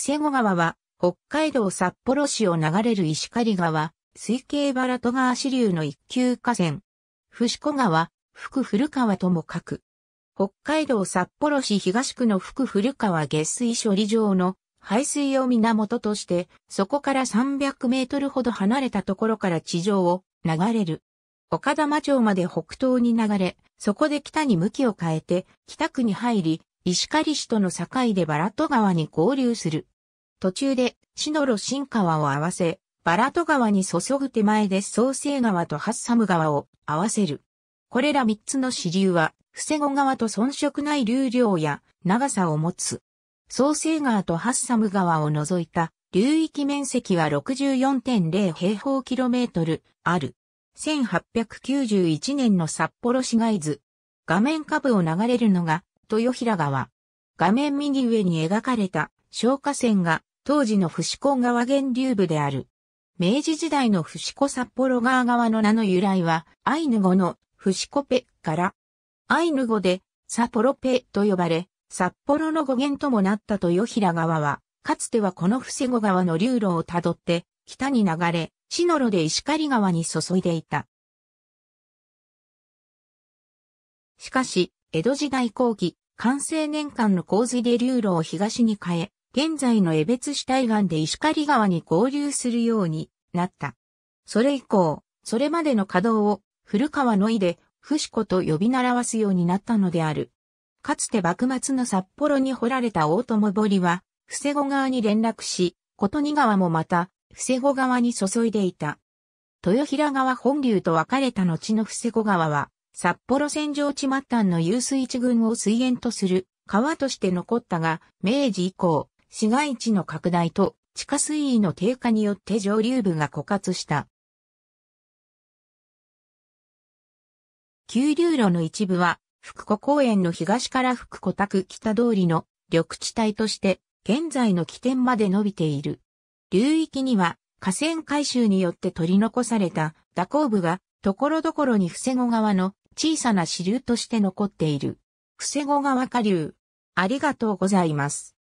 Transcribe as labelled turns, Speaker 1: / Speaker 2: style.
Speaker 1: 布後川は、北海道札幌
Speaker 2: 市を流れる石狩川、水系バラト川支流の一級河川。伏子川、福古川とも書く。北海道札幌市東区の福古川下水処理場の排水を源として、そこから300メートルほど離れたところから地上を流れる。岡玉町まで北東に流れ、そこで北に向きを変えて、北区に入り、石狩市との境でバラト川に合流する。途中で、市の路新川を合わせ、バラト川に注ぐ手前で創生川とハッサム川を合わせる。これら3つの支流は、伏せ後川と遜色ない流量や長さを持つ。創生川とハッサム川を除いた流域面積は64.0平方キロメートルある。1891年の札幌市街図。画面下部を流れるのが豊平川。画面右上に描かれた消火栓が当時の伏子川源流部である。明治時代の伏子札幌川側の名の由来は、アイヌ語の伏子ペから、アイヌ語で札幌ペと呼ばれ、札幌の語源ともなった豊平川は、かつてはこの伏せ子川の流路をたどって、北に流れ、シノロで石狩川に注いでいた。しかし、江戸時代後期、完成年間の洪水で流路を東に変え、現在の江別市対岸で石狩川に合流するようになった。それ以降、それまでの稼働を古川の井で、伏子と呼び習わすようになったのである。かつて幕末の札幌に掘られた大友堀は、伏せ子側に連絡し、琴似川もまた、伏せ子側に注いでいた。豊平川本流と分かれた後の伏せ子川は、札幌戦場地末端の遊水地群を水源とする川として残ったが、明治以降、市街地の拡大と地下水位の低下に
Speaker 1: よって上流部が枯渇した。
Speaker 2: 急流路の一部は、福古公園の東から福古宅北通りの緑地帯として、現在の起点まで伸びている。流域には、河川改修によって取り残された蛇行部がところどころに伏子川の小さな支流として残っている。伏子川下流。あり
Speaker 1: がとうございます。